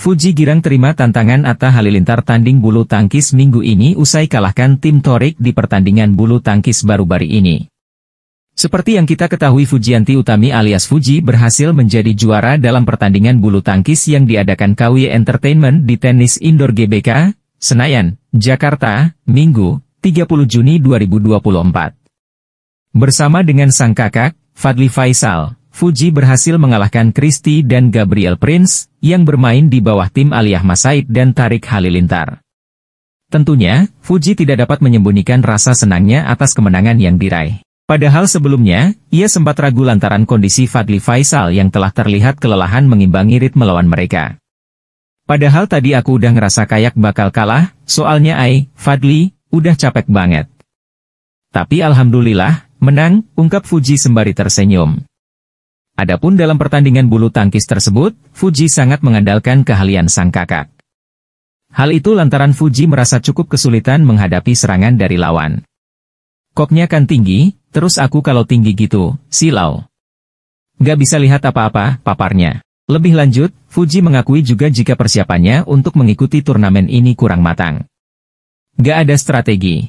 Fuji Girang terima tantangan Atta Halilintar tanding bulu tangkis minggu ini usai kalahkan tim Torik di pertandingan bulu tangkis baru-baru ini. Seperti yang kita ketahui Fujianti Utami alias Fuji berhasil menjadi juara dalam pertandingan bulu tangkis yang diadakan KWI Entertainment di tenis indoor GBK, Senayan, Jakarta, Minggu, 30 Juni 2024. Bersama dengan sang kakak, Fadli Faisal. Fuji berhasil mengalahkan Christie dan Gabriel Prince, yang bermain di bawah tim Aliyah Masaid dan Tarik Halilintar. Tentunya, Fuji tidak dapat menyembunyikan rasa senangnya atas kemenangan yang diraih. Padahal sebelumnya, ia sempat ragu lantaran kondisi Fadli Faisal yang telah terlihat kelelahan mengimbangi ritme lawan mereka. Padahal tadi aku udah ngerasa kayak bakal kalah, soalnya Ai, Fadli, udah capek banget. Tapi alhamdulillah, menang, ungkap Fuji sembari tersenyum. Adapun dalam pertandingan bulu tangkis tersebut, Fuji sangat mengandalkan keahlian sang kakak. Hal itu lantaran Fuji merasa cukup kesulitan menghadapi serangan dari lawan. Koknya kan tinggi, terus aku kalau tinggi gitu, silau. Gak bisa lihat apa-apa, paparnya. Lebih lanjut, Fuji mengakui juga jika persiapannya untuk mengikuti turnamen ini kurang matang. Gak ada strategi.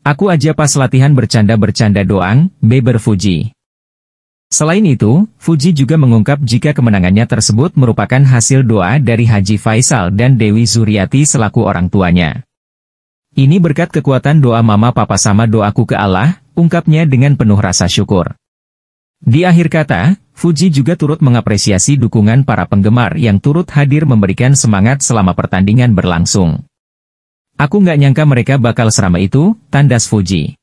Aku aja pas latihan bercanda-bercanda doang, beber Fuji. Selain itu, Fuji juga mengungkap jika kemenangannya tersebut merupakan hasil doa dari Haji Faisal dan Dewi Zuriati selaku orang tuanya. Ini berkat kekuatan doa mama papa sama doaku ke Allah, ungkapnya dengan penuh rasa syukur. Di akhir kata, Fuji juga turut mengapresiasi dukungan para penggemar yang turut hadir memberikan semangat selama pertandingan berlangsung. Aku nggak nyangka mereka bakal serama itu, tandas Fuji.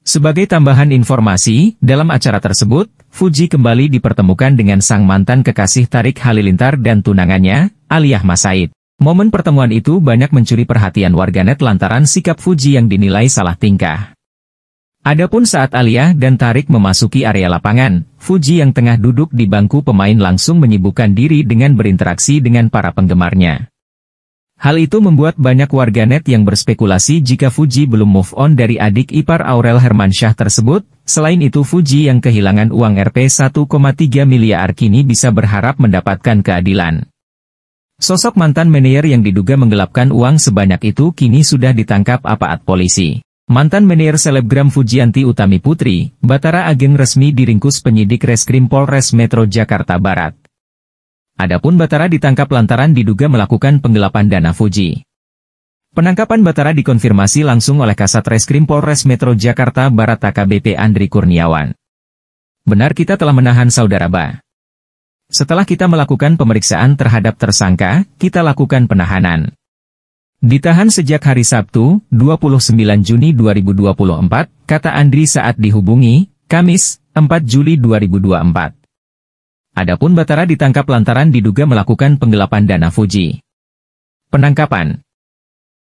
Sebagai tambahan informasi, dalam acara tersebut, Fuji kembali dipertemukan dengan sang mantan kekasih Tarik Halilintar dan tunangannya, Aliyah Masaid. Momen pertemuan itu banyak mencuri perhatian warganet lantaran sikap Fuji yang dinilai salah tingkah. Adapun saat Aliyah dan Tarik memasuki area lapangan, Fuji yang tengah duduk di bangku pemain langsung menyibukkan diri dengan berinteraksi dengan para penggemarnya. Hal itu membuat banyak warganet yang berspekulasi jika Fuji belum move on dari adik ipar Aurel Hermansyah tersebut, selain itu Fuji yang kehilangan uang Rp 1,3 miliar kini bisa berharap mendapatkan keadilan. Sosok mantan manajer yang diduga menggelapkan uang sebanyak itu kini sudah ditangkap aparat polisi. Mantan manajer selebgram Fujianti Utami Putri, Batara Ageng resmi diringkus penyidik Reskrim Polres Metro Jakarta Barat. Adapun Batara ditangkap lantaran diduga melakukan penggelapan dana Fuji. Penangkapan Batara dikonfirmasi langsung oleh Kasat Reskrim Polres Metro Jakarta Barat AKBP Andri Kurniawan. Benar kita telah menahan Saudara Ba. Setelah kita melakukan pemeriksaan terhadap tersangka, kita lakukan penahanan. Ditahan sejak hari Sabtu, 29 Juni 2024, kata Andri saat dihubungi, Kamis, 4 Juli 2024. Adapun Batara ditangkap lantaran diduga melakukan penggelapan dana Fuji. Penangkapan